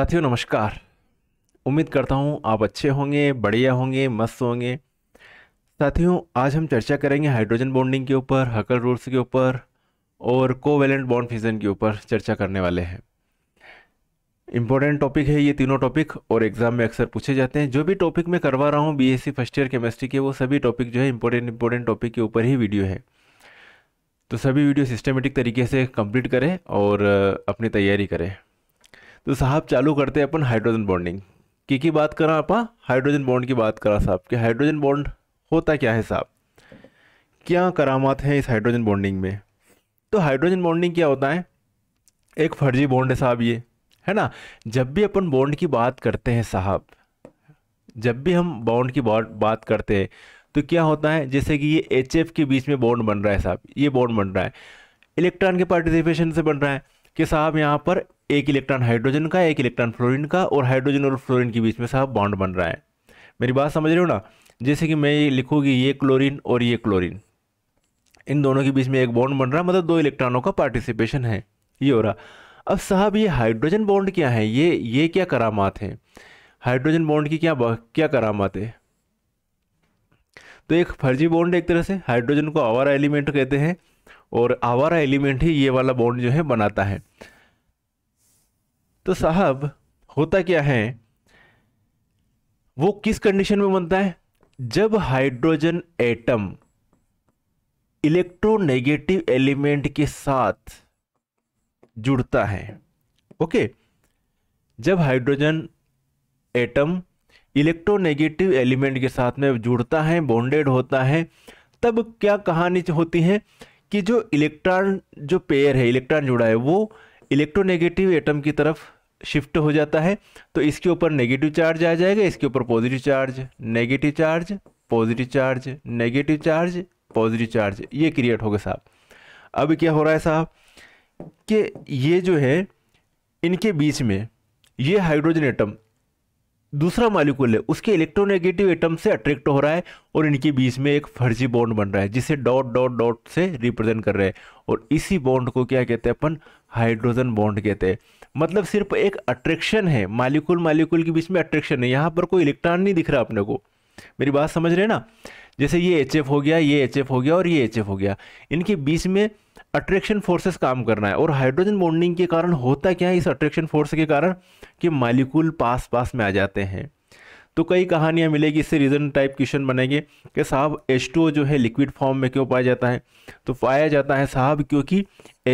साथियों नमस्कार उम्मीद करता हूँ आप अच्छे होंगे बढ़िया होंगे मस्त होंगे साथियों आज हम चर्चा करेंगे हाइड्रोजन बॉन्डिंग के ऊपर हकल रूल्स के ऊपर और कोवेलेंट बॉन्ड फ्यूज़न के ऊपर चर्चा करने वाले हैं इंपॉर्टेंट टॉपिक है ये तीनों टॉपिक और एग्ज़ाम में अक्सर पूछे जाते हैं जो भी टॉपिक मैं करवा रहा हूँ BSc e first year chemistry के वो सभी टॉपिक जो है इंपॉर्टेंट इंपॉर्टेंट टॉपिक के ऊपर ही वीडियो है तो सभी वीडियो सिस्टमेटिक तरीके से कंप्लीट करें और अपनी तैयारी करें तो साहब चालू करते हैं अपन हाइड्रोजन बॉन्डिंग की की बात करा आप हाइड्रोजन बॉन्ड की बात करा साहब कि हाइड्रोजन बॉन्ड होता क्या है साहब क्या करामात हैं इस हाइड्रोजन बॉन्डिंग में तो हाइड्रोजन बॉन्डिंग क्या होता है एक फर्जी बॉन्ड है साहब ये है ना जब भी अपन बॉन्ड की बात करते हैं साहब जब भी हम बॉन्ड की बात करते हैं तो क्या होता है जैसे कि ये एच के बीच में बॉन्ड बन रहा है साहब ये बॉन्ड बन रहा है इलेक्ट्रॉन के पार्टिसिपेशन से बन रहा है कि साहब यहाँ पर एक इलेक्ट्रॉन हाइड्रोजन का एक इलेक्ट्रॉन फ्लोरिन का और हाइड्रोजन और फ्लोरिन के बीच में साहब बॉन्ड बन रहा है मेरी बात समझ रहे हो ना जैसे कि मैं लिखूँगी ये क्लोरीन और ये क्लोरीन इन दोनों के बीच में एक बॉन्ड बन रहा है मतलब दो इलेक्ट्रॉनों का पार्टिसिपेशन है ये हो रहा अब साहब ये हाइड्रोजन बॉन्ड क्या है ये ये क्या करामात है हाइड्रोजन बॉन्ड की क्या क्या करामात है तो एक फर्जी बॉन्ड एक तरह से हाइड्रोजन को आवारा एलिमेंट कहते हैं और आवारा एलिमेंट ही ये वाला बॉन्ड जो है बनाता है तो साहब होता क्या है वो किस कंडीशन में बनता है जब हाइड्रोजन एटम इलेक्ट्रोनेगेटिव एलिमेंट के साथ जुड़ता है ओके जब हाइड्रोजन एटम इलेक्ट्रोनेगेटिव एलिमेंट के साथ में जुड़ता है बॉन्डेड होता है तब क्या कहानी होती है कि जो इलेक्ट्रॉन जो पेयर है इलेक्ट्रॉन जुड़ा है वो इलेक्ट्रोनेगेटिव एटम की तरफ शिफ्ट हो जाता है तो इसके ऊपर नेगेटिव चार्ज आ जाएगा इसके ऊपर positive charge negative charge positive charge negative charge positive charge ये क्रिएट होगा साहब अब क्या हो रहा है साहब कि ये जो है इनके बीच में ये हाइड्रोजन एटम दूसरा मालिकूल है उसके इलेक्ट्रोनेगेटिव एटम से अट्रैक्ट हो रहा है और इनके बीच में एक फर्जी बॉन्ड बन रहा है जिसे डॉट डॉट डॉट से रिप्रेजेंट कर रहे हैं और इसी बॉन्ड को क्या कहते हैं अपन हाइड्रोजन बॉन्ड कहते हैं मतलब सिर्फ एक अट्रैक्शन है मालिकूल मालिकूल के बीच में अट्रैक्शन है यहाँ पर कोई इलेक्ट्रॉन नहीं दिख रहा अपने को मेरी बात समझ रहे ना जैसे ये एच हो गया ये एच हो गया और ये एच हो गया इनके बीच में अट्रैक्शन फोर्सेस काम करना है और हाइड्रोजन बॉन्डिंग के कारण होता क्या है इस अट्रैक्शन फोर्स के कारण कि मालिकूल पास पास में आ जाते हैं तो कई कहानियाँ मिलेगी इससे रीज़न टाइप क्वेश्चन बनेंगे कि साहब एच जो है लिक्विड फॉर्म में क्यों पाया जाता है तो पाया जाता है साहब क्योंकि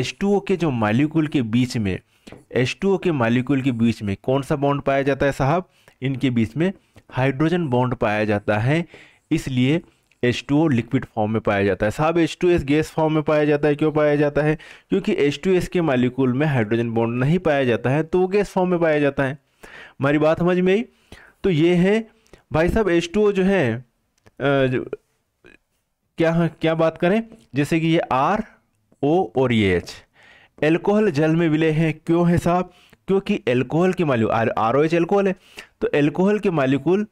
एच के जो मालिकूल के बीच में एच के मालिकूल के बीच में कौन सा बॉन्ड पाया जाता है साहब इनके बीच में हाइड्रोजन बॉन्ड पाया जाता है इसलिए एच टू लिक्विड फॉर्म में पाया जाता है साहब H two S gas form में पाया जाता है क्यों पाया जाता है क्योंकि एच टू एस के मालिकूल में हाइड्रोजन बॉन्ड नहीं पाया जाता है तो वो गैस फॉर्म में पाया जाता है हमारी बात समझ में आई तो ये है भाई साहब एच टू ओ जो है जो, क्या क्या बात करें जैसे कि ये आर ओ और ये एच एल्कोहल जल में विलय है क्यों है साहब क्योंकि एल्कोहल के मालिक आर ओ एच एल्कोहल है तो एल्कोहल के मालिकूल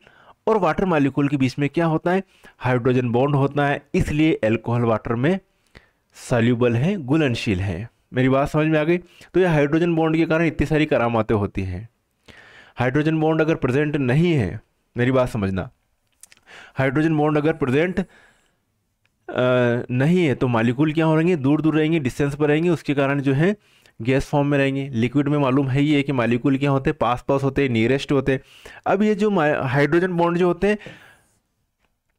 और वाटर मालिकूल के बीच में क्या होता है हाइड्रोजन बॉन्ड होता है इसलिए एल्कोहल वाटर में सल्यूबल हैं गुलनशील हैं मेरी बात समझ में आ गई तो यह हाइड्रोजन बॉन्ड के कारण इतनी सारी करामातें होती हैं हाइड्रोजन बॉन्ड अगर प्रेजेंट नहीं है मेरी बात समझना हाइड्रोजन बॉन्ड अगर प्रेजेंट नहीं है तो मालिकूल क्या हो रहेंगे दूर दूर रहेंगे डिस्टेंस पर रहेंगे उसके कारण जो है गैस फॉर्म में रहेंगे लिक्विड में मालूम है ही है कि मालिक्यूल क्या होते हैं पास पास होते हैं नियरेस्ट होते हैं अब ये जो हाइड्रोजन बॉन्ड जो होते हैं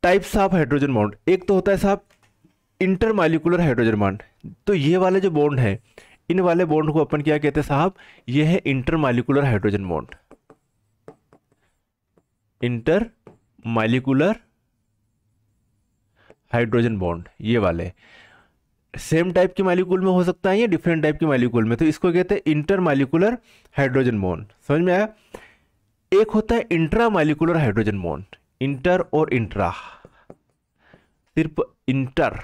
टाइप्स ऑफ हाइड्रोजन बॉन्ड एक तो होता है साहब इंटर मालिकुलर हाइड्रोजन बॉन्ड तो ये वाले जो बॉन्ड है इन वाले बॉन्ड को अपन क्या कहते हैं साहब ये है inter molecular hydrogen bond inter molecular hydrogen bond ये वाले सेम टाइप के मालिकूल में हो सकता है या डिफरेंट टाइप के मालिकूल में तो इसको कहते हैं इंटर मालिकुलर हाइड्रोजन बॉन्ड समझ में आया एक होता है intra molecular hydrogen bond inter और इंट्रा सिर्फ इंटर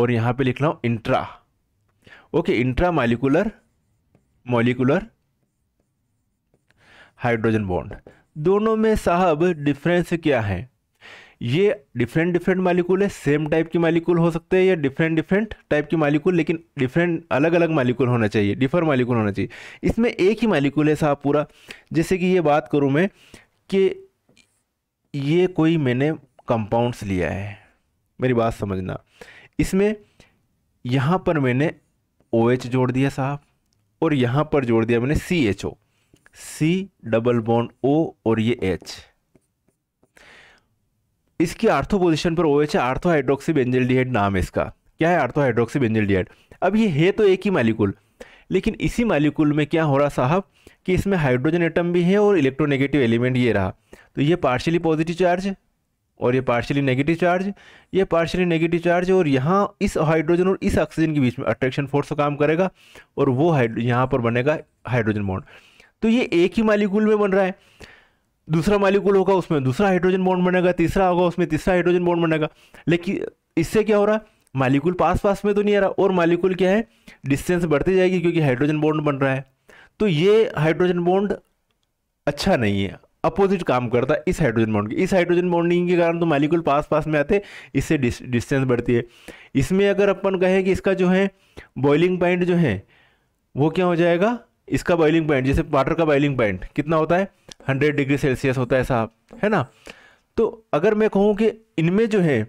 और यहां पे लिख रहा हूं intra okay intra molecular molecular hydrogen bond दोनों में साहब डिफरेंस क्या है ये डिफरेंट डिफरेंट मालिकूल है सेम टाइप की मालिकूल हो सकते हैं या डिफरेंट डिफरेंट टाइप की मालिकूल लेकिन डिफरेंट अलग अलग मालिकूल होना चाहिए डिफर मालिकूल होना चाहिए इसमें एक ही मालिकूल है साहब पूरा जैसे कि ये बात करूँ मैं कि ये कोई मैंने कंपाउंड्स लिया है मेरी बात समझना इसमें यहाँ पर मैंने ओ OH जोड़ दिया साहब और यहाँ पर जोड़ दिया मैंने C H O C double bond O और ये एच इसकी आर्थो पोजिशन पर ओएच आर्थो हाइड्रोक्सी बेंजल नाम है इसका क्या है आर्थो हाइड्रोक्सी बेंजल अब ये है तो एक ही मालिकूल लेकिन इसी मालिकूल में क्या हो रहा साहब कि इसमें हाइड्रोजन एटम भी है और इलेक्ट्रोनेगेटिव एलिमेंट ये रहा तो ये पार्शियली पॉजिटिव चार्ज और ये पार्शियली नेगेटिव चार्ज ये पार्शियली नेगेटिव चार्ज और यहाँ इस हाइड्रोजन और इस ऑक्सीजन के बीच में अट्रैक्शन फोर्स काम करेगा और वो हाइड्रो यहाँ पर बनेगा हाइड्रोजन बॉन्ड तो ये एक ही मालिकूल में बन रहा है दूसरा मालिकूल होगा उसमें दूसरा हाइड्रोजन बॉन्ड बनेगा तीसरा होगा उसमें तीसरा हाइड्रोजन बॉन्ड बनेगा लेकिन इससे क्या हो रहा है मालिकूल पास पास में तो नहीं आ रहा और मालिकूल क्या है डिस्टेंस बढ़ती जाएगी क्योंकि हाइड्रोजन बॉन्ड बन रहा है तो ये हाइड्रोजन बॉन्ड अच्छा नहीं है अपोजिट काम करता है इस हाइड्रोजन बॉन्ड के इस हाइड्रोजन बॉन्डिंग के कारण तो मालिकूल पास पास में आते इससे डिस्टेंस बढ़ती है इसमें अगर अपन कहें कि इसका जो है बॉइलिंग पॉइंट जो है वो क्या हो जाएगा इसका बॉइलिंग पॉइंट जैसे वाटर का बॉइलिंग पॉइंट कितना होता है हंड्रेड डिग्री सेल्सियस होता है साहब है ना तो अगर मैं कहूँ कि इनमें जो है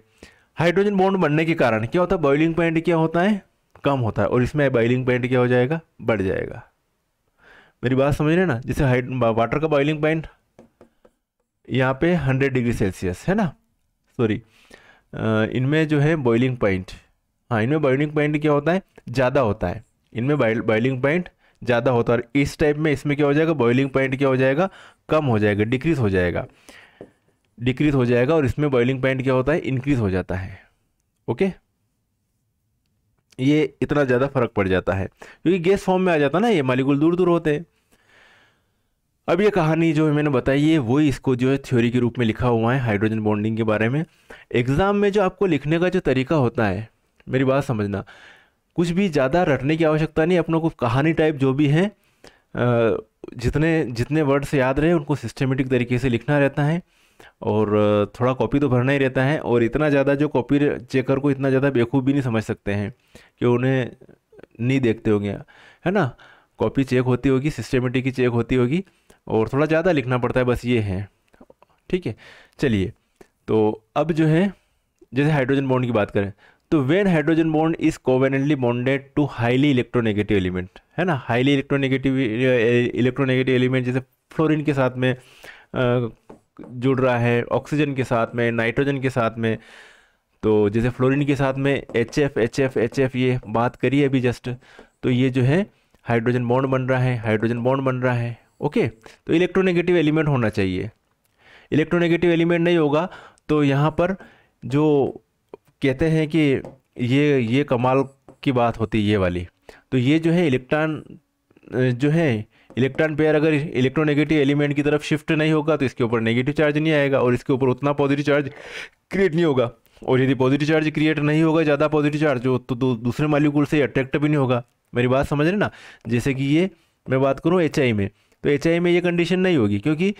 हाइड्रोजन बॉन्ड बनने के कारण क्या होता है बॉइलिंग पॉइंट क्या होता है कम होता है और इसमें बॉइलिंग पॉइंट क्या हो जाएगा बढ़ जाएगा मेरी बात समझ रहे ना जैसे वाटर का बॉइलिंग पॉइंट यहाँ पे हंड्रेड डिग्री सेल्सियस है ना सॉरी इनमें जो है बॉइलिंग पॉइंट हाँ इनमें बॉइलिंग पॉइंट क्या होता है ज़्यादा होता है इनमें बॉइलिंग पॉइंट ज़्यादा होता है और इस टाइप में इसमें क्या हो जाएगा बॉइलिंग पॉइंट क्या हो जाएगा कम हो जाएगा डिक्रीज़ हो जाएगा डिक्रीज़ हो जाएगा और इसमें बॉइलिंग पॉइंट क्या होता है इंक्रीज़ हो जाता है ओके ये इतना ज़्यादा फर्क पड़ जाता है क्योंकि गैस फॉर्म में आ जाता ना ये मालिकुल दूर दूर होते हैं अब ये कहानी जो मैंने बताई है वही इसको जो है थ्योरी के रूप में लिखा हुआ है हाइड्रोजन बॉन्डिंग के बारे में एग्ज़ाम में जो आपको लिखने का जो तरीका होता है मेरी बात समझना कुछ भी ज़्यादा रटने की आवश्यकता नहीं अपनों को कहानी टाइप जो भी है जितने जितने वर्ड्स याद रहे उनको सिस्टमेटिक तरीके से लिखना रहता है और थोड़ा कॉपी तो भरना ही रहता है और इतना ज़्यादा जो कॉपी चेकर को इतना ज़्यादा बेखूब भी नहीं समझ सकते हैं कि उन्हें नहीं देखते होंगे है ना कॉपी चेक होती होगी सिस्टमेटिक की चेक होती होगी और थोड़ा ज़्यादा लिखना पड़ता है बस ये है ठीक है चलिए तो अब जो है जैसे हाइड्रोजन बॉन्ड की बात करें तो when hydrogen bond is covalently bonded to highly electronegative element है ना हाईली इलेक्ट्रोनेगेटिव इलेक्ट्रोनेगेटिव एलिमेंट जैसे फ्लोरिन के साथ में जुड़ रहा है ऑक्सीजन के साथ में नाइट्रोजन के साथ में तो जैसे फ्लोरिन के साथ में H F H F H F ये बात करी अभी जस्ट तो ये जो है हाइड्रोजन बॉन्ड बन रहा है हाइड्रोजन बॉन्ड बन रहा है ओके तो इलेक्ट्रोनेगेटिव एलिमेंट होना चाहिए इलेक्ट्रोनेगेटिव एलिमेंट नहीं होगा तो यहाँ पर जो कहते हैं कि ये ये कमाल की बात होती है ये वाली तो ये जो है इलेक्ट्रॉन जो है इलेक्ट्रॉन पेयर अगर इलेक्ट्रोनेगेटिव एलिमेंट की तरफ शिफ्ट नहीं होगा तो इसके ऊपर नेगेटिव चार्ज नहीं आएगा और इसके ऊपर उतना पॉजिटिव चार्ज क्रिएट नहीं होगा और यदि पॉजिटिव चार्ज क्रिएट नहीं होगा ज़्यादा पॉजिटिव चार्ज हो तो, तो, तो दूसरे मालिकूल से अट्रैक्ट भी नहीं होगा मेरी बात समझ रहे ना जैसे कि ये मैं बात करूँ एच में तो एच में ये कंडीशन नहीं होगी क्योंकि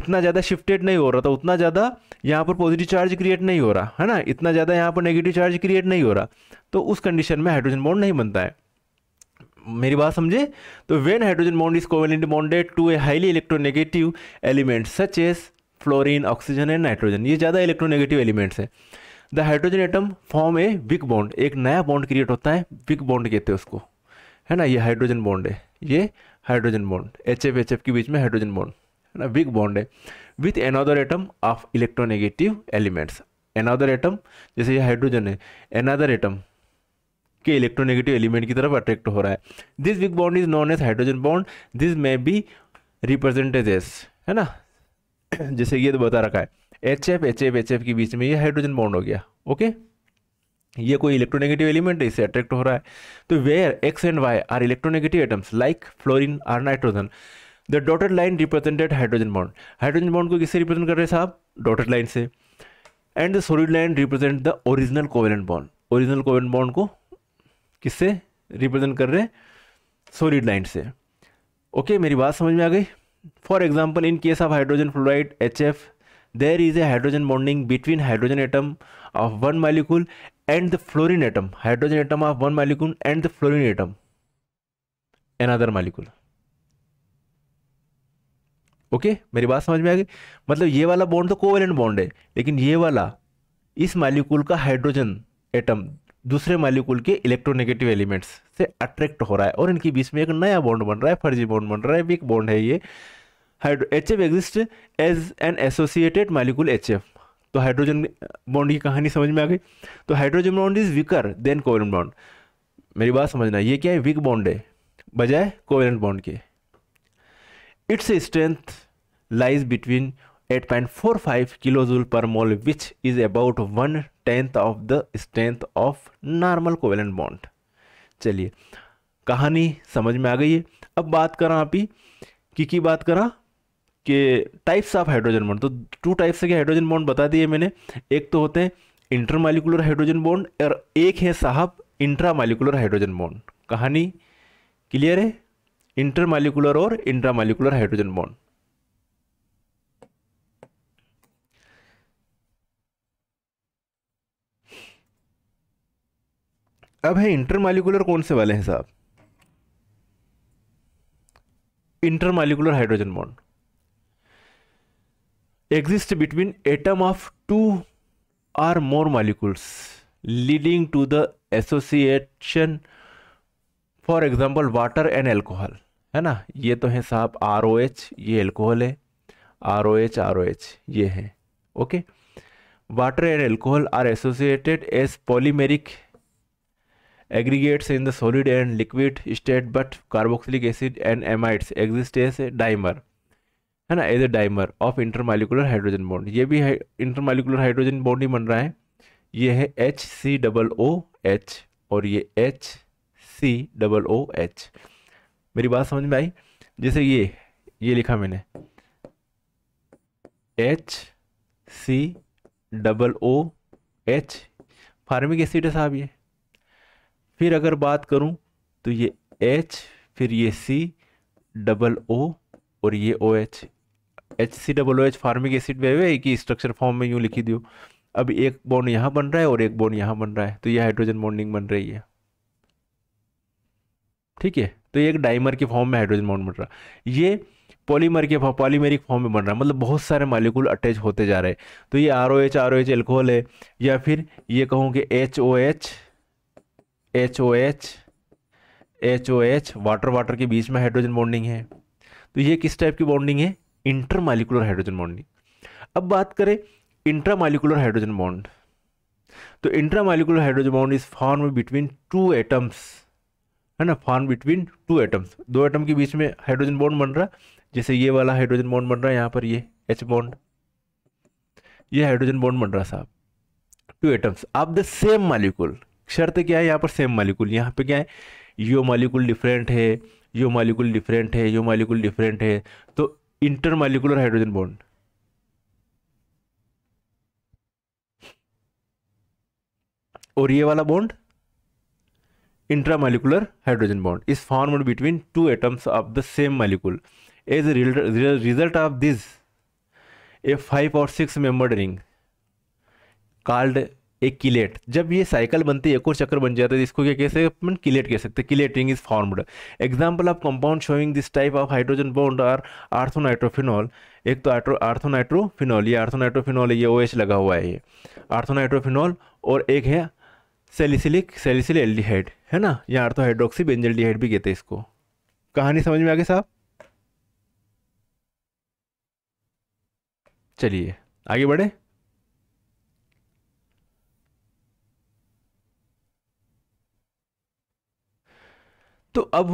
इतना ज़्यादा शिफ्टेड नहीं हो रहा था उतना ज़्यादा यहाँ पर पॉजिटिव चार्ज क्रिएट नहीं हो रहा है ना इतना ज़्यादा यहाँ पर नेगेटिव चार्ज क्रिएट नहीं हो रहा तो उस कंडीशन में हाइड्रोजन बॉन्ड नहीं बनता है मेरी बात समझे तो when hydrogen bond is covalent bonded to a highly electronegative element such as fluorine oxygen and nitrogen ये ज़्यादा इलेक्ट्रोनेगेटिव एलिमेंट्स है the hydrogen atom form a big bond एक नया बॉन्ड क्रिएट होता है बिग बॉन्ड कहते हैं उसको है ना ये हाइड्रोजन बॉन्ड है ये hydrogen bond H F H F के बीच में हाइड्रोजन बॉन्ड ना a बॉन्ड है with another atom of electronegative elements another atom जैसे ये हाइड्रोजन है another एटम के इलेक्ट्रोनेगेटिव एलिमेंट की तरफ अट्रैक्ट हो रहा है this big bond is known as hydrogen bond this may be represented है ना जैसे ये तो बता रखा है H F H F H F के बीच में ये हाइड्रोजन बॉन्ड हो गया ओके ये कोई इलेक्ट्रोनेगेटिव एलिमेंट है इससे अट्रैक्ट हो रहा है तो where X and Y are electronegative atoms like fluorine or nitrogen the dotted line represented hydrogen bond hydrogen bond को किससे रिप्रेजेंट कर रहे हैं साहब डॉटेड लाइन से and the solid line represent the original covalent bond original covalent bond को किससे represent कर रहे हैं सॉलिड लाइन से ओके okay, मेरी बात समझ में आ गई for example in case of hydrogen fluoride H F there is a hydrogen bonding between hydrogen atom of one molecule and the fluorine atom hydrogen atom of one molecule and the fluorine atom another molecule okay मेरी बात समझ में आ गई मतलब ये वाला bond तो कोवेलेंट बॉन्ड है लेकिन ये वाला इस मालिकूल का हाइड्रोजन एटम दूसरे मालिकूल के इलेक्ट्रोनेगेटिव एलिमेंट्स से अट्रैक्ट हो रहा है और इनके बीच में एक नया बॉन्ड बन रहा है फर्जी बॉन्ड बन रहा है वीक बॉन्ड है ये hydro H F exist as an associated molecule H F तो हाइड्रोजन बॉन्ड की कहानी समझ में आ गई तो hydrogen bond is weaker than covalent bond मेरी बात समझना ये क्या है वीक बॉन्ड है बजाय कोवेलेंट बॉन्ड के Its strength lies between 8.45 kilojoule per mole which is about one tenth of the strength of normal covalent bond. चलिए कहानी समझ में आ गई है अब बात करा आप ही की की बात करा कि टाइप्स ऑफ हाइड्रोजन बॉन्ड तो टू टाइप्स के हाइड्रोजन बॉन्ड बता दिए मैंने एक तो होते हैं इंटरमालिकुलर हाइड्रोजन बॉन्ड और एक है साहब इंट्रामालिकुलर हाइड्रोजन बॉन्ड कहानी क्लियर है इंटरमालिकुलर और इंट्रामालिकुलर हाइड्रोजन बॉन्ड अब है इंटरमालिकुलर कौन से वाले हैं साहब intermolecular hydrogen bond exist between atom of two or more molecules leading to the association for example water and alcohol है ना ये तो है साहब आर ओ एच ये एल्कोहल है R O H R O H ये है okay water and alcohol are associated as polymeric aggregates in the solid and liquid state but carboxylic acid and amides exist as a dimer है ना as a dimer of intermolecular hydrogen bond ये भी intermolecular hydrogen bond ही बन रहा है ये है H C double O H और ये H C double O H मेरी बात समझ में आई जैसे ये ये लिखा मैंने H C double O H formic acid है साहब ये फिर अगर बात करूं तो ये एच फिर ये सी डबल ओ और ये O H H C double O H formic acid में एक कि स्ट्रक्चर फॉर्म में यूँ लिखी दियो अब एक बॉन्ड यहाँ बन रहा है और एक बॉन्ड यहाँ बन रहा है तो ये हाइड्रोजन बॉन्डिंग बन रही है ठीक है तो ये एक डाइमर के फॉर्म में हाइड्रोजन बॉन्ड बन रहा ये पॉलीमर के पॉलीमेरिक फॉर्म में बन रहा है मतलब बहुत सारे मालिकूल अटैच होते जा रहे हैं तो ये R O H R O H alcohol है या फिर ये कहूँ कि H O H H O H H O H water water के बीच में हाइड्रोजन बॉन्डिंग है तो ये किस टाइप की बॉन्डिंग है इंटर मालिकुलर हाइड्रोजन बॉन्डिंग अब बात करें इंट्रा मालिकुलर हाइड्रोजन बॉन्ड तो intra molecular hydrogen bond is form between two atoms है ना फॉर्म बिटवीन टू एटम्स दो एटम के बीच में हाइड्रोजन बॉन्ड बन रहा है जैसे ये वाला हाइड्रोजन बॉन्ड बन रहा है यहाँ पर ये एच बॉन्ड ये हाइड्रोजन बॉन्ड बन रहा साहब टू एटम्स आप द सेम मालिकुल शर्त क्या है यहाँ पर सेम मालिकुल यहाँ पे क्या है यो मालिकुल डिफरेंट है यो मालिकुल डिफरेंट है यो मालिकुल डिफरेंट है तो इंटर मालिकुलर हाइड्रोजन बॉन्ड और ये वाला bond intramolecular hydrogen bond is formed between two atoms of the same molecule. As a result of this, a five or six membered ring called a chelate जब ये cycle बनती है एक और चक्र बन जाता है इसको क्या कह सकते अपन किलेट कह सकते हैं chelate ring is formed example of compound showing this type of hydrogen bond are orthonitrophenol एक तो आर्थोनाइट्रोफिनॉल ये आर्थोनाइट्रोफिनॉल है ये ओ OH लगा हुआ है ये आर्थोनाइट्रोफिनॉल और एक है सेलिसिलिक सेलिसिल एल्डिहाइड है ना या तो हाइड्रोक्सी बेंजल डी भी कहते हैं इसको कहानी समझ में आ गई साहब चलिए आगे बढ़े तो अब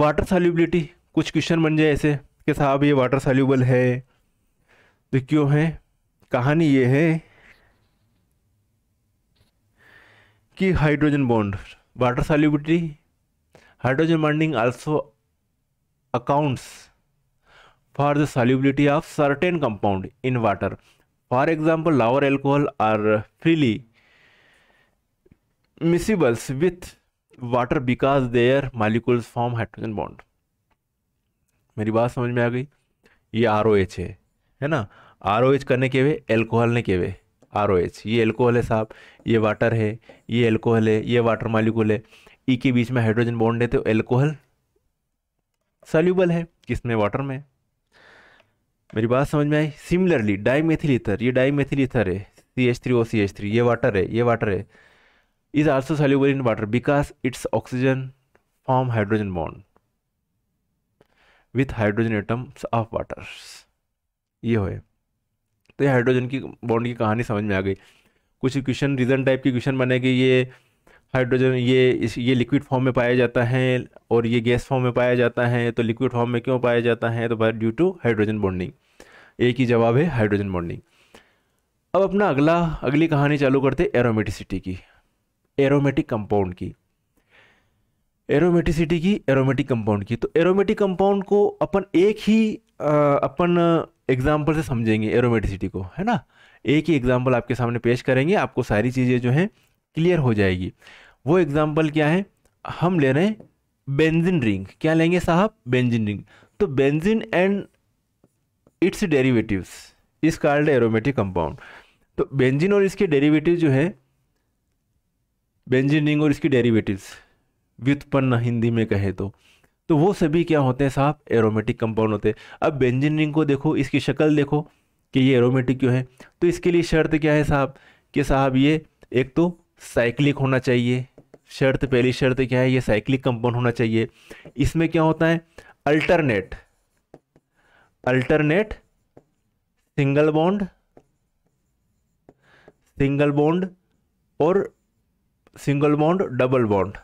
वाटर सॉल्युबिलिटी कुछ क्वेश्चन बन जाए ऐसे कि साहब ये वाटर सॉल्युबल है तो क्यों है कहानी ये है कि hydrogen bond water solubility hydrogen bonding also accounts for the solubility of certain compound in water for example lower alcohol are freely miscible with water because their molecules form hydrogen bond मेरी बात समझ में आ गई ये R O H है है ना आर ओ एच करने के वे एल्कोहल ने के वे आर ओ एच ये एल्कोहल है साहब ये वाटर है ये एल्कोहल है ये वाटर मालिकुल है ई e के बीच में हाइड्रोजन बॉन्ड है तो एल्कोहल सल्यूबल है किसमें वाटर में मेरी बात समझ में आई सिमिलरली डाईमेथिल ईथर ये डाईमेथिल ईथर है C H three O C H three ये वाटर है ये वाटर है is also soluble in water because its oxygen form hydrogen bond with hydrogen atoms of waters ये हो तो ये हाइड्रोजन की बॉन्ड की कहानी समझ में आ गई कुछ क्वेश्चन रीजन टाइप की बने कि ये हाइड्रोजन ये इस ये लिक्विड फॉर्म में पाया जाता है और ये गैस फॉर्म में पाया जाता है तो लिक्विड फॉर्म में क्यों पाया जाता है तो ड्यू टू हाइड्रोजन बॉन्डिंग एक ही जवाब है हाइड्रोजन बॉन्डिंग अब अपना अगला अगली कहानी चालू करते एरोमेटिसिटी की एरोमेटिक कंपाउंड की एरोमेटिसिटी की एरोमेटिक कंपाउंड की तो एरोमेटिक कंपाउंड को अपन एक ही आ, अपन एग्जाम्पल से समझेंगे एरोमेटिसिटी को है ना एक ही एग्जाम्पल आपके सामने पेश करेंगे आपको सारी चीज़ें जो हैं क्लियर हो जाएगी वो एग्ज़ाम्पल क्या है हम ले रहे हैं बेंजिन रिंग क्या लेंगे साहब बेंजिन रिंग तो benzene and its derivatives is called aromatic compound तो बेंजिन और इसके डेरिवेटिव जो है बेंजिन रिंग और इसकी डेरिवेटिव्स व्युत्पन्न हिंदी में कहे तो तो वो सभी क्या होते हैं साहब एरोमेटिक कंपाउंड होते हैं अब बेंजिन रिंग को देखो इसकी शक्ल देखो कि ये एरोमेटिक क्यों है तो इसके लिए शर्त क्या है साहब कि साहब ये एक तो साइक्लिक होना चाहिए शर्त पहली शर्त क्या है ये साइक्लिक कंपाउंड होना चाहिए इसमें क्या होता है alternate alternate single bond single bond और single bond double bond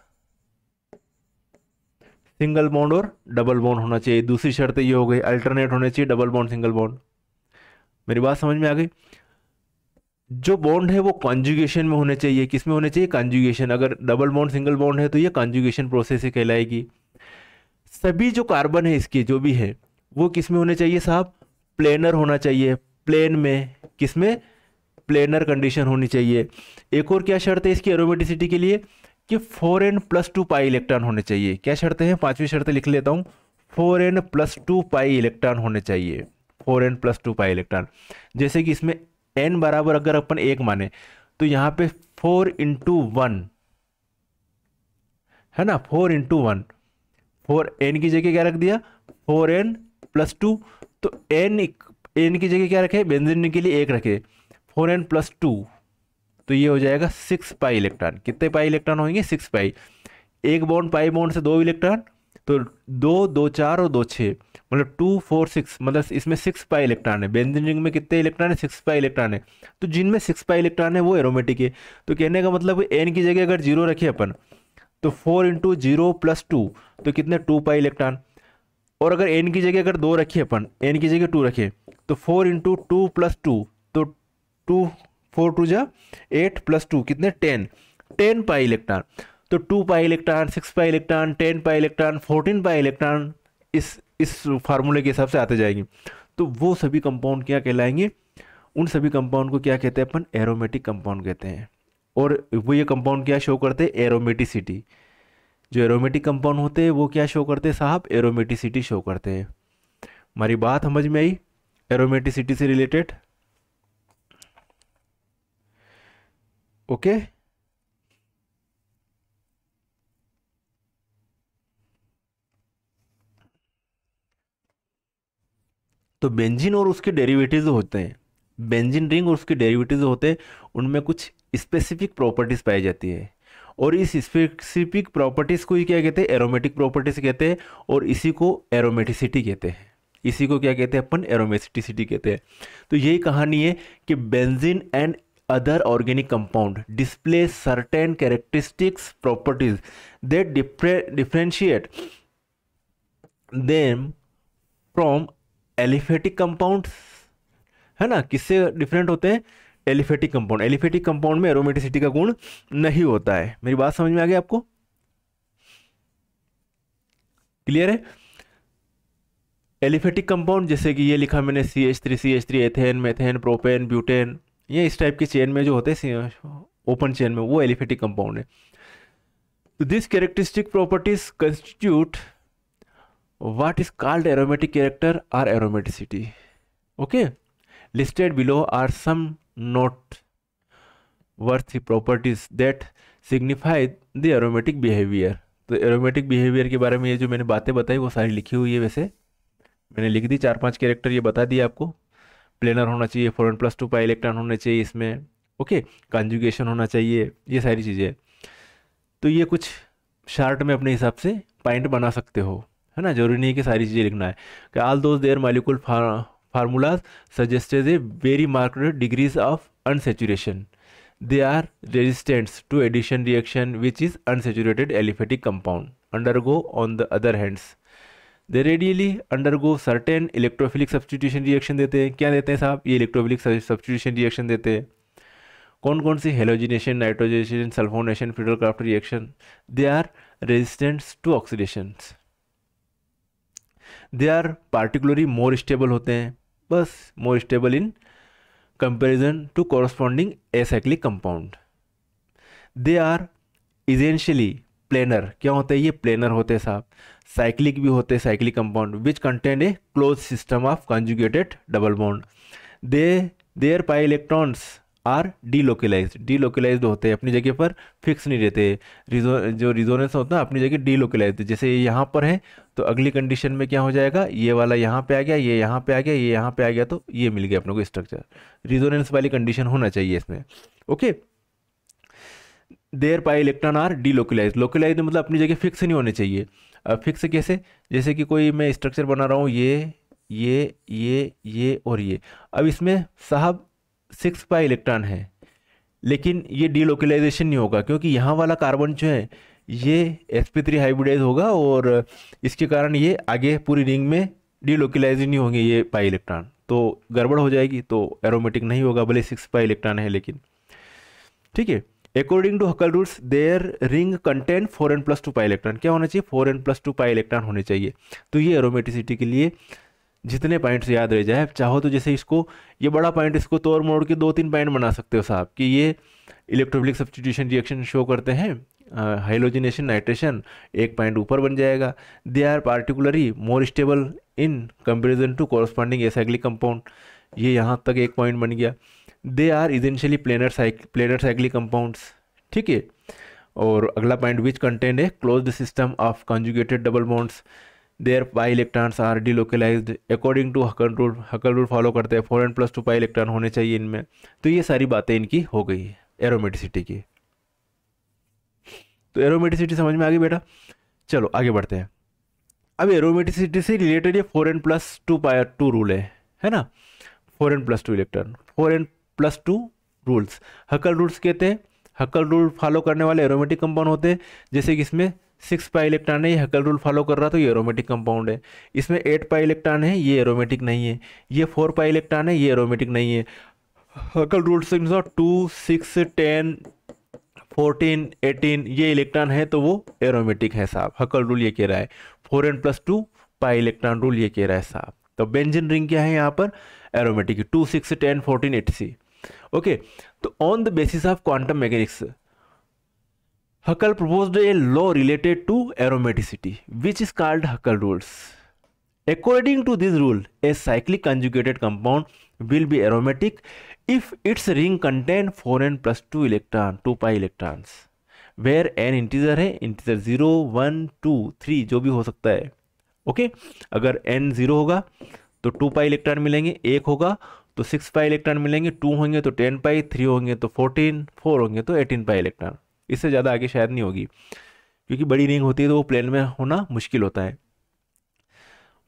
single bond और डबल बॉन्ड होना चाहिए दूसरी शर्त ये हो गई अल्टरनेट होने चाहिए डबल बॉन्ड सिंगल बॉन्ड मेरी बात समझ में आ गई जो बॉन्ड है वो कॉन्जुगेशन में होने चाहिए किस में होने चाहिए कॉन्जुगेशन अगर डबल बॉन्ड सिंगल बॉन्ड है तो ये कॉन्जुगेशन प्रोसेस ही कहलाएगी सभी जो कार्बन है इसके जो भी है वो किस में होने चाहिए साहब प्लेनर होना चाहिए प्लेन में किस में प्लेनर कंडीशन होनी चाहिए एक और क्या शर्त है इसकी एरोमेटिसिटी के लिए कि four N plus two pi electron होने चाहिए क्या शर्तें हैं पांचवी शर्तें लिख लेता हूँ four N plus two pi electron होने चाहिए four N plus two pi electron जैसे कि इसमें एन बराबर अगर अपन एक माने तो यहाँ पे फोर इंटू वन है ना four into one four N की जगह क्या रख दिया फोर एन प्लस टू तो एन एन की जगह क्या रखे बेंजीन के लिए एक रखे फोर एन प्लस टू तो ये हो जाएगा सिक्स पाई इलेक्ट्रॉन कितने पाई इलेक्ट्रॉन होंगे सिक्स पाई एक बॉन्ड पाई बॉन्ड से दो इलेक्ट्रॉन तो दो दो चार और दो छः मतलब टू फोर सिक्स मतलब इसमें सिक्स पाई इलेक्ट्रॉन है बेंजिन रिंग में कितने इलेक्ट्रॉन है सिक्स पाई इलेक्ट्रॉन है तो जिनमें सिक्स पाई इलेक्ट्रॉन है वो एरोमेटिक है तो कहने का मतलब एन की जगह अगर जीरो रखे अपन तो four into zero plus two तो कितने टू पाई इलेक्ट्रॉन और अगर एन की जगह अगर दो रखिए अपन एन की जगह टू रखें तो four into two plus two तो टू फोर टू जा एट प्लस टू कितने टेन टेन पाई इलेक्ट्रॉन तो two pi electron six pi electron ten pi electron fourteen pi electron इस इस फार्मूले के हिसाब से आते जाएंगे तो वो सभी कंपाउंड क्या कहलाएंगे उन सभी कंपाउंड को क्या कहते हैं अपन एरोमेटिक कंपाउंड कहते हैं और वो ये कंपाउंड क्या शो करते हैं एरोमेटिसिटी जो एरोमेटिक कंपाउंड होते हैं वो क्या शो करते हैं साहब एरोमेटिसिटी शो करते हैं हमारी बात समझ में आई एरोमेटिसिटी से रिलेटेड ओके तो बेंजीन और उसके डेरिवेटिव होते हैं बेंजीन रिंग और उसके डेरिवेटिव होते हैं उनमें कुछ स्पेसिफिक प्रॉपर्टीज़ पाई जाती है और इस स्पेसिफिक प्रॉपर्टीज़ को ही क्या कहते हैं एरोमेटिक प्रॉपर्टीज़ कहते हैं और इसी को एरोमेटिसिटी कहते हैं इसी को क्या कहते हैं अपन एरोमेटिसिटी कहते हैं तो यही कहानी है कि benzene and other organic compound display certain characteristics properties that differ differentiate them aliphatic compound है ना किससे डिफरेंट होते हैं एलिफेटिक कंपाउंड एलिफेटिक कंपाउंड में एरोमेटिसिटी का गुण नहीं होता है मेरी बात समझ में आ गई आपको क्लियर है एलिफेटिक कंपाउंड जैसे कि ये लिखा मैंने C H three C H three ethane methane propane butane ये इस टाइप की चेन में जो होते हैं ओपन चेन में वो एलिफेटिक कंपाउंड है this characteristic properties constitute what is called aromatic character or aromaticity okay listed below are some noteworthy properties that signify the aromatic behaviour तो एरोमेटिक तो बिहेवियर के बारे में ये जो मैंने बातें बताई वो सारी लिखी हुई है वैसे मैंने लिख दी चार पांच कैरेक्टर ये बता दिए आपको प्लेनर होना चाहिए four plus two pi electron होने चाहिए इसमें ओके कंजुगेशन होना चाहिए ये सारी चीज़ें तो ये कुछ शार्ट में अपने हिसाब से पॉइंट बना सकते हो है ना जरूरी नहीं कि सारी चीज़ें लिखना है कि all those their molecule formulas suggested a very marketed degrees of unsaturation they are resistants to addition reaction which is unsaturated aliphatic compound undergo on the other hands they readily undergo certain electrophilic substitution reaction देते हैं क्या देते हैं साहब ये electrophilic substitution reaction देते हैं कौन कौन सी halogenation nitrogenation sulphonation Friedel Crafts reaction they are resistants to oxidation they are particularly more stable होते हैं बस more stable in comparison to corresponding acyclic compound they are essentially planar क्या होते हैं ये प्लेनर होते हैं साहब साइक्लिक भी होते हैं cyclic compound which content a close system of conjugated double bond they their pi electrons are delocalise delocalise होते हैं अपनी जगह पर फिक्स नहीं रहते रिजो जो रिजोनेंस होता है अपनी जगह डीलोकलाइज जैसे ये यहाँ पर है तो अगली कंडीशन में क्या हो जाएगा ये वाला यहाँ पे आ गया ये यहाँ पे आ गया ये यहाँ पे आ गया तो ये मिल गया अपने को स्ट्रक्चर रिजोनेंस वाली कंडीशन होना चाहिए इसमें okay okay? There pi electron are delocalise localise मतलब अपनी जगह फिक्स नहीं होने चाहिए अब फिक्स कैसे जैसे कि कोई मैं स्ट्रक्चर बना रहा हूँ ये ये ये ये और ये अब इसमें साहब सिक्स पाई इलेक्ट्रॉन है लेकिन ये डी लोकलाइजेशन नहीं होगा क्योंकि यहाँ वाला कार्बन जो है ये एस पी थ्री हाइब्रिडाइज होगा और इसके कारण ये आगे पूरी रिंग में डी लोकलाइज नहीं होंगे ये पाई इलेक्ट्रॉन तो गड़बड़ हो जाएगी तो एरोमेटिक नहीं होगा भले सिक्स पाई इलेक्ट्रॉन है लेकिन ठीक है according to Hückel rules their ring contain four N plus two pi electron क्या होना चाहिए four N plus two pi electron होने चाहिए तो ये एरोमेटिसिटी के लिए जितने पॉइंट्स याद रह जाए चाहो तो जैसे इसको ये बड़ा पॉइंट इसको तोड़ मोड़ के दो तीन पॉइंट बना सकते हो साहब कि ये इलेक्ट्रोफिलिक सब्सटीट्यूशन रिएक्शन शो करते हैं हाइलोजिनेशन नाइट्रेशन एक पॉइंट ऊपर बन जाएगा they are particularly more stable in comparison to corresponding acyclic compound ये यहाँ तक एक पॉइंट बन गया दे आर इजेंशियली प्लेनर साइक प्लेनर साइकिली कंपाउंड्स ठीक है और अगला पॉइंट विच कंटेंट है close system of conjugated double bonds their pi electrons are delocalise according to Hückel rule Hückel rule follow करते हैं four N plus two pi electron होने चाहिए इनमें तो ये सारी बातें इनकी हो गई है एरोमेटिसिटी की तो एरोमेटिसिटी समझ में आ गई बेटा चलो आगे बढ़ते हैं अब एरोमेटिसिटी से रिलेटेड ये four N plus two pi two rule है है ना four N plus two electron four N plus two rules Hückel rules कहते हैं हकल रूल फॉलो करने वाले एरोमेटिक कंपाउंड होते हैं जैसे कि इसमें सिक्स पाई इलेक्ट्रॉन है ये हकल रूल फॉलो कर रहा तो ये एरोमेटिक कंपाउंड है इसमें एट पाई इलेक्ट्रॉन है ये एरोमेटिक नहीं है ये फोर पाई इलेक्ट्रॉन है ये एरोमेटिक नहीं है हकल रूल से two six ten fourteen eighteen ये इलेक्ट्रॉन है तो वो एरोमेटिक है साहब हकल रूल ये कह रहा है four N plus two pi electron rule ये कह रहा है साहब तो बेंजिन रिंग क्या है यहाँ पर aromatic two six ten fourteen etc okay तो on the basis of quantum mechanics Hückel propose a law related to aromaticity which is called Hückel rules according to this rule a cyclic conjugated compound will be aromatic if its ring contain four N plus two electron two pi electrons where N integer है integer zero one two three जो भी हो सकता है okay okay? अगर N zero होगा तो two pi electron मिलेंगे एक होगा तो सिक्स पाई इलेक्ट्रॉन मिलेंगे टू होंगे तो टेन पाई थ्री होंगे तो फोर्टीन फोर होंगे तो एटीन पाई इलेक्ट्रॉन इससे ज़्यादा आगे शायद नहीं होगी क्योंकि बड़ी रिंग होती है तो वो प्लेन में होना मुश्किल होता है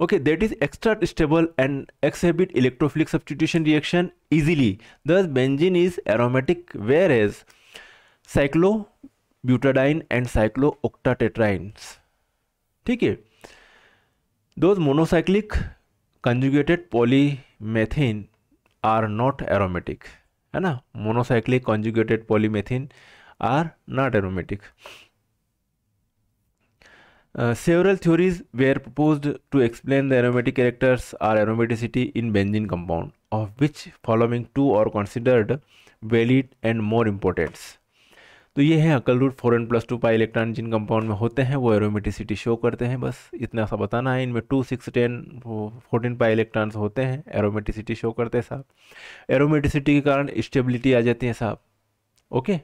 okay that is extra stable and exhibit electrophilic substitution reaction easily thus benzene is aromatic whereas cyclobutadiene and cyclooctatetraenes ठीक है those monocyclic conjugated polymethine are not aromatic है ना conjugated conjugated polymethine are not aromatic. Uh, several theories were proposed to explain the aromatic characters or aromaticity in benzene compound of which following two are considered valid and more important तो ये है Huckel rule four N plus two pi electron जिन compound में होते हैं वो aromaticity show करते हैं बस इतना सा बताना है इनमें two six ten fourteen pi electrons होते हैं एरोमेटिसिटी शो करते हैं साहब एरोमेटिसिटी के कारण स्टेबिलिटी आ जाती है साहब ओके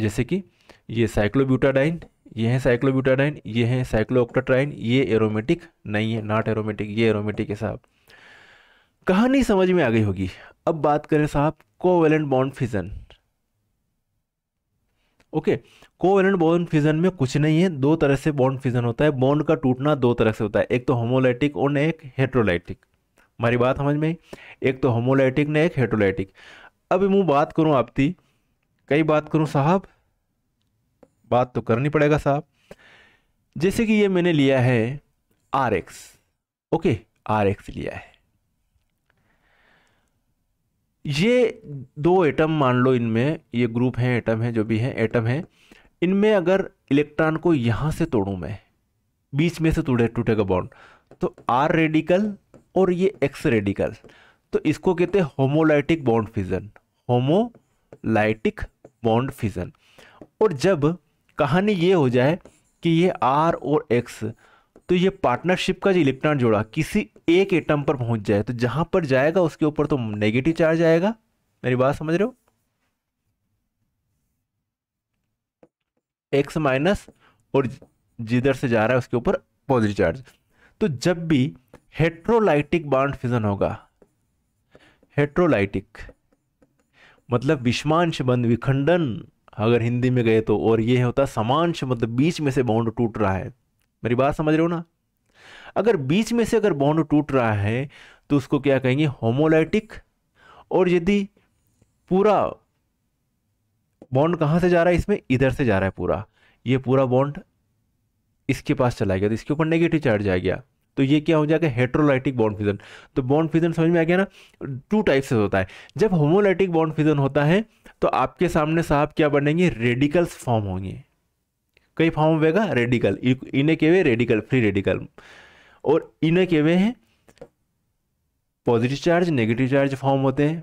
जैसे कि ये साइक्लोब्यूटाडाइन ये है साइक्लोब्यूटाडाइन ये है साइक्लोक्टाट्राइन ये एरोमेटिक नहीं है नॉट एरोमेटिक ये एरोमेटिक है साहब कहानी समझ में आ गई होगी अब बात करें साहब covalent bond fission okay covalent bond fission में कुछ नहीं है दो तरह से बॉन्ड फिजन होता है बॉन्ड का टूटना दो तरह से होता है एक तो होमोलाइटिक और एक हेट्रोलाइटिक हमारी बात समझ में एक तो होमोलाइटिक ने एक हेट्रोलाइटिक अब मुँह बात करूँ आपकी कई बात करूँ साहब बात तो करनी पड़ेगा साहब जैसे कि ये मैंने लिया है आर ओके आर एक्स लिया है ये दो एटम मान लो इनमें ये ग्रुप हैं एटम हैं जो भी हैं एटम हैं इनमें अगर इलेक्ट्रॉन को यहाँ से तोड़ूँ मैं बीच में से टूटे टूटेगा बॉन्ड तो आर रेडिकल और ये एक्स रेडिकल तो इसको कहते हैं homolytic bond fission homolytic bond fission और जब कहानी ये हो जाए कि ये आर और एक्स तो ये पार्टनरशिप का जो इलेक्ट्रॉन जोड़ा किसी एक एटम पर पहुंच जाए तो जहां पर जाएगा उसके ऊपर तो नेगेटिव चार्ज आएगा मेरी बात समझ रहे हो एक्स माइनस और जिधर से जा रहा है उसके ऊपर पॉजिटिव चार्ज तो जब भी हेट्रोलाइटिक बाड फिजन होगा हेट्रोलाइटिक मतलब विषमांश बंद विखंडन अगर हिंदी में गए तो और ये होता है समांश मतलब बीच में से बाउंड टूट रहा है मेरी बात समझ रहे हो ना अगर बीच में से अगर बॉन्ड टूट रहा है तो उसको क्या कहेंगे होमोलाइटिक और यदि पूरा बॉन्ड कहाँ से जा रहा है इसमें इधर से जा रहा है पूरा ये पूरा बॉन्ड इसके पास चला गया तो इसके ऊपर नेगेटिव चार्ज आ गया तो ये क्या हो जाएगा हेट्रोलाइटिक बॉन्ड फिजन तो बॉन्ड फिजन समझ में आ गया ना टू टाइप से होता है जब होमोलाइटिक बॉन्ड फिजन होता है तो आपके सामने साहब क्या बनेंगे रेडिकल्स फॉर्म होंगे कई फॉर्म होगा रेडिकल इन्हें कहे रेडिकल फ्री रेडिकल और इन्हें कहे हैं positive charge negative charge form होते हैं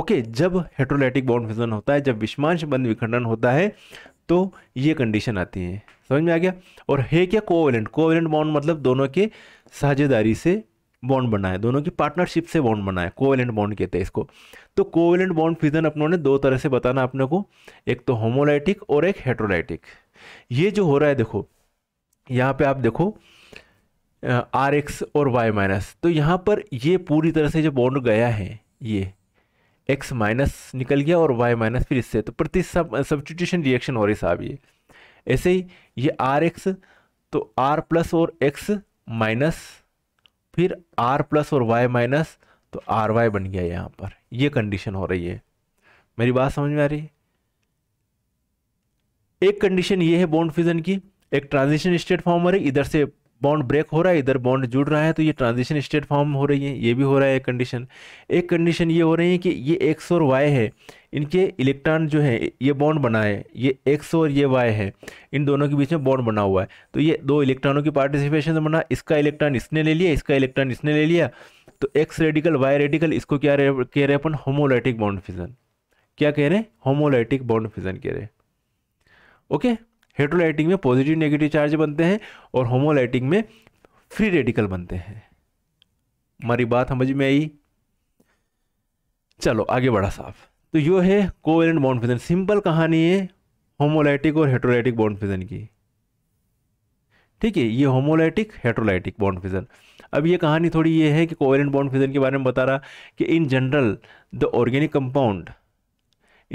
ओके जब हेट्रोलाइटिक बॉन्ड फिजन होता है जब विषमांश बंद विखंडन होता है तो ये कंडीशन आती है समझ में आ गया और है क्या कोवेलेंट कोवेलेंट बॉन्ड मतलब दोनों के साझेदारी से बॉन्ड बनाए दोनों की पार्टनरशिप से बॉन्ड बनाए कोवेलेंट बॉन्ड कहते हैं इसको तो कोवेलेंट बॉन्ड फिजन अपनों ने दो तरह से बताना अपने को एक तो होमोलाइटिक और एक हेट्रोलाइटिक ये जो हो रहा है देखो यहाँ पे आप देखो आर एक्स और वाई माइनस तो यहाँ पर ये पूरी तरह से जो बॉन्ड गया है ये एक्स माइनस निकल गया और वाई माइनस फिर इससे तो प्रति सब सब्सटीट्यूशन रिएक्शन हो रही साहब ये ऐसे ही ये आर एक्स तो आर प्लस और एक्स माइनस फिर आर प्लस और वाई माइनस तो आर वाई बन गया यहाँ पर ये कंडीशन हो रही है मेरी बात समझ में आ रही है एक कंडीशन ये है बॉन्ड फ्यूजन की एक ट्रांजिशन स्टेट फॉर्म हो रही है इधर से बॉन्ड ब्रेक हो रहा है इधर बॉन्ड जुड़ रहा है तो ये ट्रांजिशन स्टेट फॉर्म हो रही है ये भी हो रहा है एक कंडीशन एक कंडीशन ये हो रही है कि ये एक्स और वाई है इनके इलेक्ट्रॉन जो है ये बॉन्ड बना है ये एक्स और ये वाई है इन दोनों के बीच में बॉन्ड बना हुआ है तो ये दो इलेक्ट्रॉनों की पार्टिसिपेशन बना इसका इलेक्ट्रॉन इसने ले लिया इसका इलेक्ट्रॉन इसने ले लिया तो एक्स रेडिकल वाई रेडिकल इसको क्या कह रहे हैं अपन होमोलाइटिक बॉन्ड फिजन क्या कह रहे हैं होमोलाइटिक बॉन्ड फिजन कह रहे हैं ओके हेट्रोलाइटिंग में पॉजिटिव नेगेटिव चार्ज बनते हैं और होमोलाइटिंग में फ्री रेडिकल बनते हैं हमारी बात समझ में आई चलो आगे बढ़ा साहब तो यो है कोवेलेंट बॉन्ड फिजन सिंपल कहानी है होमोलाइटिक और हेट्रोलाइटिक बॉन्ड फिजन की ठीक है ये होमोलाइटिक हेट्रोलाइटिक बॉन्ड फिजन अब ये कहानी थोड़ी ये है कि कोवेलेंट बॉन्ड फिजन के बारे में बता रहा कि in general the organic compound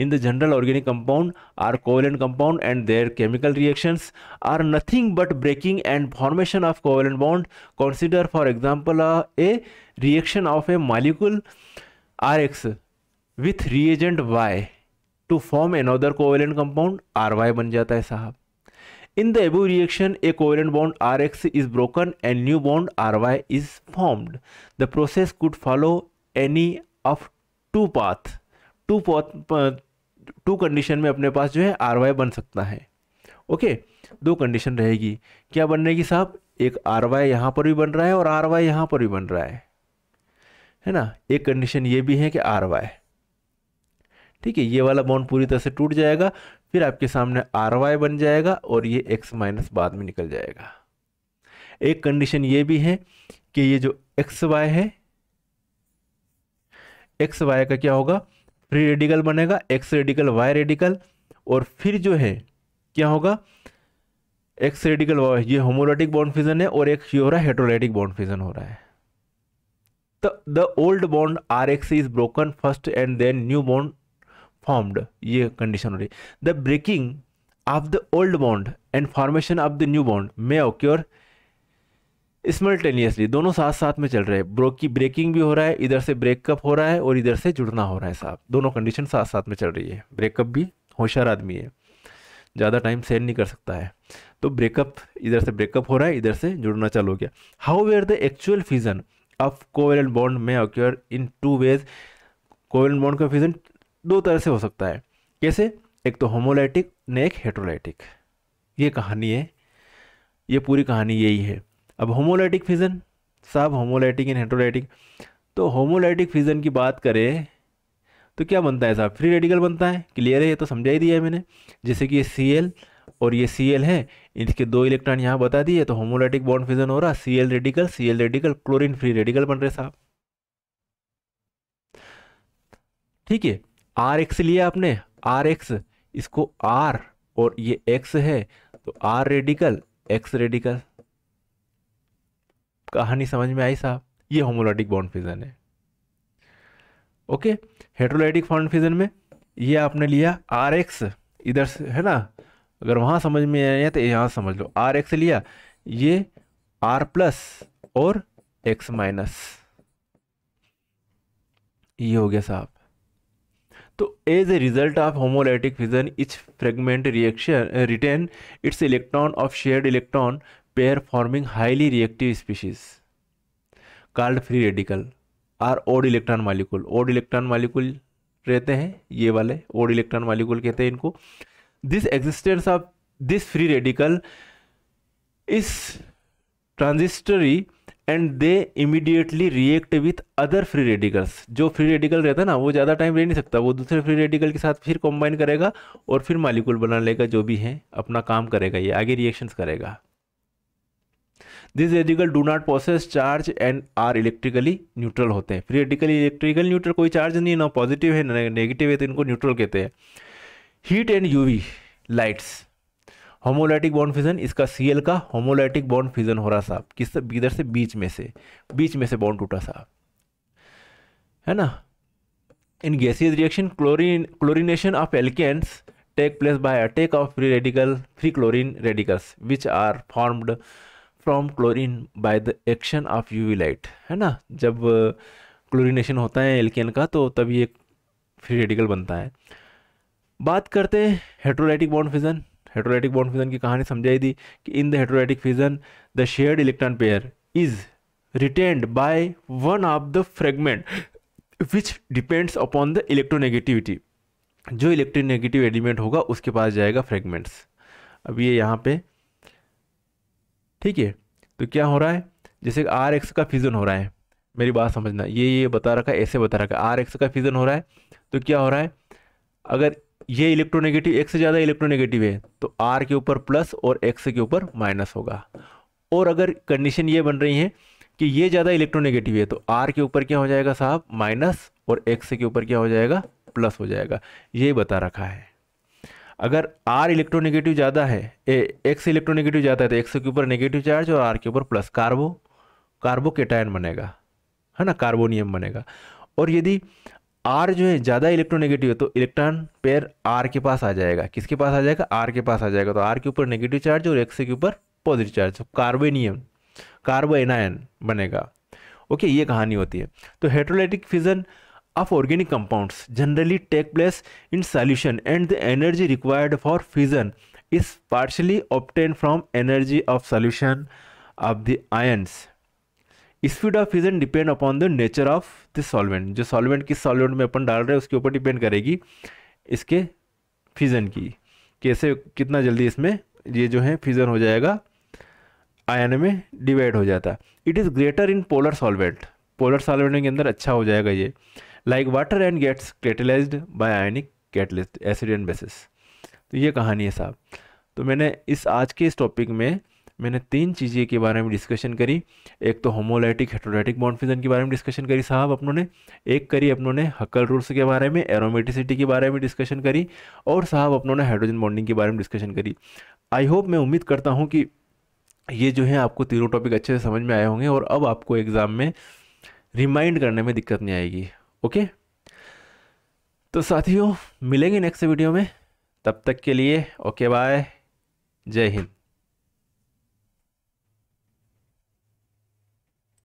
in the general organic compound are covalent compound and their chemical reactions are nothing but breaking and formation of covalent bond consider for example uh, a reaction of a molecule rx with reagent y to form another covalent compound ry बन जाता है साहब In the above reaction, a covalent bond Rx is broken and new bond Ry is formed. The process could follow any of two paths. Two, path, two condition में अपने पास जो है are Y बन सकता है ओके दो condition रहेगी क्या बन रहेगी साहब एक आर वाई यहाँ पर भी बन रहा है और आर वाई यहाँ पर भी बन रहा है है ना एक कंडीशन ये भी है कि आर वाई ठीक है ये वाला बॉन्ड पूरी तरह से टूट जाएगा फिर आपके सामने आर वाई बन जाएगा और ये एक्स माइनस बाद में निकल जाएगा एक कंडीशन ये भी है कि ये जो एक्स वाई है एक्स वाई का क्या होगा फ्री रेडिकल बनेगा एक्स रेडिकल वाई रेडिकल और फिर जो है क्या होगा एक्स रेडिकल वाई ये होमोलाइटिक बॉन्ड फिजन है और एक ये हो रहा है हेट्रोलाइटिक बॉन्ड फिजन हो रहा है the old bond R X is broken first and then new bond formed ये कंडीशन हो रही है the breaking of the old bond and formation of the new bond may occur simultaneously दोनों साथ साथ में चल रहे हैं ब्रोक की ब्रेकिंग भी हो रहा है इधर से ब्रेकअप हो रहा है और इधर से जुड़ना हो रहा है साहब दोनों कंडीशन साथ साथ में चल रही है ब्रेकअप भी होशियार आदमी है ज़्यादा टाइम सेंड नहीं कर सकता है तो ब्रेकअप इधर से ब्रेकअप हो रहा है इधर से जुड़ना चालू हो गया however the actual fission of and bond में occur in two ways and bond का फीज़न दो तरह से हो सकता है कैसे एक तो होमोलाइटिक ने एक हेट्रोलाइटिक ये कहानी है ये पूरी कहानी यही है अब होमोलाइटिक फिज़न साहब होमोलाइटिक एंड हेट्रोलाइटिक तो होमोलाइटिक फिज़न की बात करें तो क्या बनता है साहब फ्री रेडिकल बनता है क्लियर है ये तो समझा ही दिया है मैंने जैसे कि ये सी एल और ये सी एल है इसके दो इलेक्ट्रॉन यहाँ बता दिए तो होमोलाइटिक बॉन्ड फिजन हो रहा C L radical C L radical chlorine free radical बन रहे साहब ठीक है आर एक्स लिया आपने आर एक्स इसको आर और ये एक्स है तो आर रेडिकल एक्स रेडिकल कहानी समझ में आई साहब ये होमोलाइटिक बॉन्ड फिजन है ओके हेट्रोलाइटिक बॉन्ड फिजन में ये आपने लिया आर एक्स इधर से है ना अगर वहाँ समझ में आया तो यहाँ समझ लो आर एक्स लिया ये आर प्लस और एक्स माइनस ये हो गया साहब तो as a result of homolytic fission each fragment reaction retain its electron of shared electron pair forming highly reactive species called free radical are odd electron molecule odd electron molecule रहते हैं ये वाले odd electron मालिकुल कहते हैं इनको this existence of this free radical is transitory and they immediately react with other free radicals जो free radical रहता है ना वो ज़्यादा टाइम रह नहीं सकता वो दूसरे फ्री रेडिकल के साथ फिर कॉम्बाइन करेगा और फिर मालिकुल बना लेगा जो भी है अपना काम करेगा ये आगे रिएक्शंस करेगा this radical do not process charge and are electrically neutral होते हैं फ्री रेडिकल इलेक्ट्रिकल न्यूट्रल कोई चार्ज नहीं है ना पॉजिटिव है ना नेगेटिव है तो इनको न्यूट्रल कहते हैं heat and UV lights homolytic bond fission इसका सीएल का होमोलाइटिक बॉन्ड फिजन हो रहा साहब किस इधर से बीच में से बीच में से बॉन्ड टूटा साहब है ना in gaseous reaction chlorine chlorination of alkanes take place by attack of free radical free chlorine radicals which are formed from chlorine by the action of UV light है ना जब क्लोरीनेशन uh, होता है alkene का तो तब ये free radical बनता है बात करते हैं heterolytic bond fission heterolytic bond fission की कहानी समझाई दी कि in the heterolytic fission the shared electron pair is retained by one of the fragment which depends upon the electronegativity जो इलेक्ट्रोनेगेटिव एलिमेंट होगा उसके पास जाएगा फ्रेगमेंट्स अब ये यहाँ पे ठीक है तो क्या हो रहा है जैसे आर एक्स का फ्यूज़न हो रहा है मेरी बात समझना ये ये बता रखा है ऐसे बता रखा है आर एक्स का फ्यूज़न हो रहा है तो क्या हो रहा है अगर ये इलेक्ट्रोनेगेटिव एक से ज़्यादा इलेक्ट्रोनेगेटिव है तो आर के ऊपर प्लस और एक्स के ऊपर माइनस होगा और अगर कंडीशन ये बन रही है कि ये ज़्यादा इलेक्ट्रोनेगेटिव है तो आर के ऊपर क्या हो जाएगा साहब माइनस और एक्स के ऊपर क्या हो जाएगा प्लस हो जाएगा ये बता रखा है अगर आर इलेक्ट्रोनेगेटिव ज़्यादा है एक्स इलेक्ट्रोनेगेटिव ज़्यादा है तो एक्स के ऊपर नेगेटिव चार्ज और आर के ऊपर प्लस कार्बो कार्बोकेटायन बनेगा है ना कार्बोनियम बनेगा और यदि आर जो है ज़्यादा इलेक्ट्रोनेगेटिव है तो इलेक्ट्रॉन पेयर आर के पास आ जाएगा किसके पास आ जाएगा आर के पास आ जाएगा तो आर के ऊपर नेगेटिव चार्ज और एक्स के ऊपर positive charge carbonium carbenium carbanion बनेगा ओके ये कहानी होती है तो heterolytic fission of organic compounds generally take place in solution and the energy required for fission is partially obtained from energy of solution of the ions speed of fission depend upon the nature of the solvent जो solvent किस solvent में अपन डाल रहे हैं उसके ऊपर depend करेगी इसके फिजन की कैसे कितना जल्दी इसमें ये जो है फिजन हो जाएगा आयन में डिवाइड हो जाता है it is greater in polar solvent polar solvent के अंदर अच्छा हो जाएगा ये like water and gets catalyse by ionic catalyst acid and bases तो ये कहानी है साहब तो मैंने इस आज के इस टॉपिक में मैंने तीन चीज़ें के बारे में डिस्कशन करी एक तो होमोलाइटिक हेट्रोलाइटिक बॉन्ड के बारे में डिस्कशन करी साहब अपनों ने एक करी अपनों ने हकल रूल्स के बारे में एरोमेटिसिटी के बारे में डिस्कशन करी और साहब अपनों ने हाइड्रोजन बॉन्डिंग के बारे में डिस्कशन करी आई होप मैं उम्मीद करता हूँ कि ये जो है आपको तीनों टॉपिक अच्छे से समझ में आए होंगे और अब आपको एग्ज़ाम में रिमाइंड करने में दिक्कत नहीं आएगी ओके तो साथियों मिलेंगे नेक्स्ट वीडियो में तब तक के लिए ओके बाय जय हिंद